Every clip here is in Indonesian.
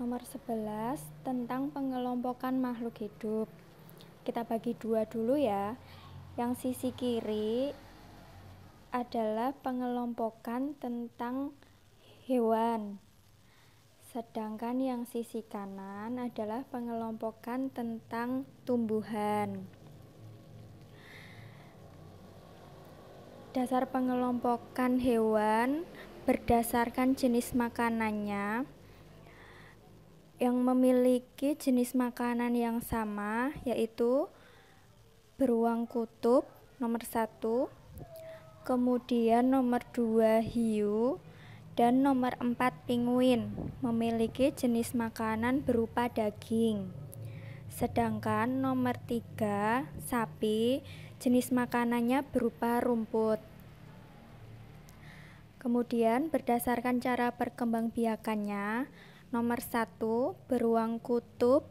nomor 11 tentang pengelompokan makhluk hidup. Kita bagi dua dulu ya. Yang sisi kiri adalah pengelompokan tentang hewan. Sedangkan yang sisi kanan adalah pengelompokan tentang tumbuhan. Dasar pengelompokan hewan berdasarkan jenis makanannya yang memiliki jenis makanan yang sama yaitu beruang kutub nomor satu kemudian nomor dua hiu dan nomor empat penguin memiliki jenis makanan berupa daging sedangkan nomor tiga sapi jenis makanannya berupa rumput kemudian berdasarkan cara perkembangbiakannya Nomor satu, beruang kutub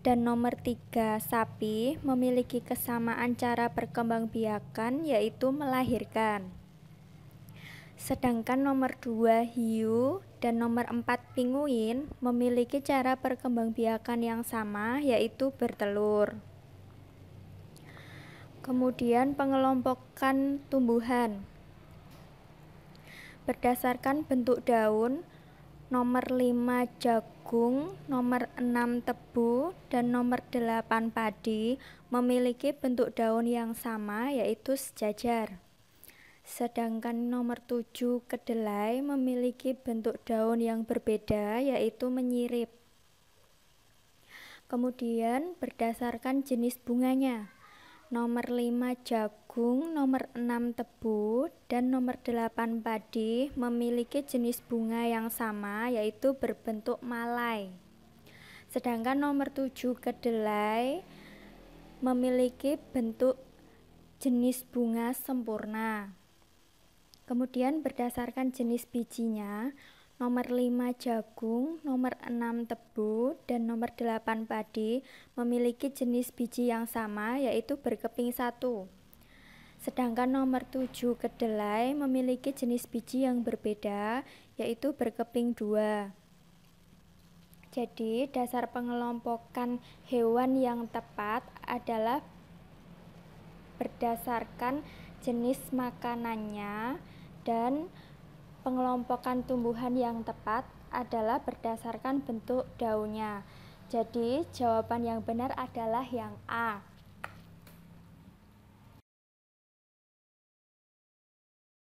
dan nomor tiga, sapi memiliki kesamaan cara perkembangbiakan yaitu melahirkan. Sedangkan nomor dua, hiu dan nomor empat, pinguin memiliki cara perkembangbiakan yang sama yaitu bertelur. Kemudian pengelompokan tumbuhan. Berdasarkan bentuk daun, nomor 5 jagung, nomor 6 tebu, dan nomor 8 padi memiliki bentuk daun yang sama yaitu sejajar. Sedangkan nomor 7 kedelai memiliki bentuk daun yang berbeda yaitu menyirip. Kemudian berdasarkan jenis bunganya nomor 5 jagung, nomor 6 tebu, dan nomor 8 padi memiliki jenis bunga yang sama yaitu berbentuk malai. Sedangkan nomor 7 kedelai memiliki bentuk jenis bunga sempurna. Kemudian berdasarkan jenis bijinya, nomor 5 jagung, nomor 6 tebu, dan nomor 8 padi memiliki jenis biji yang sama yaitu berkeping satu. Sedangkan nomor 7 kedelai memiliki jenis biji yang berbeda yaitu berkeping dua. Jadi, dasar pengelompokan hewan yang tepat adalah berdasarkan jenis makanannya dan Pengelompokan tumbuhan yang tepat adalah berdasarkan bentuk daunnya. Jadi, jawaban yang benar adalah yang A.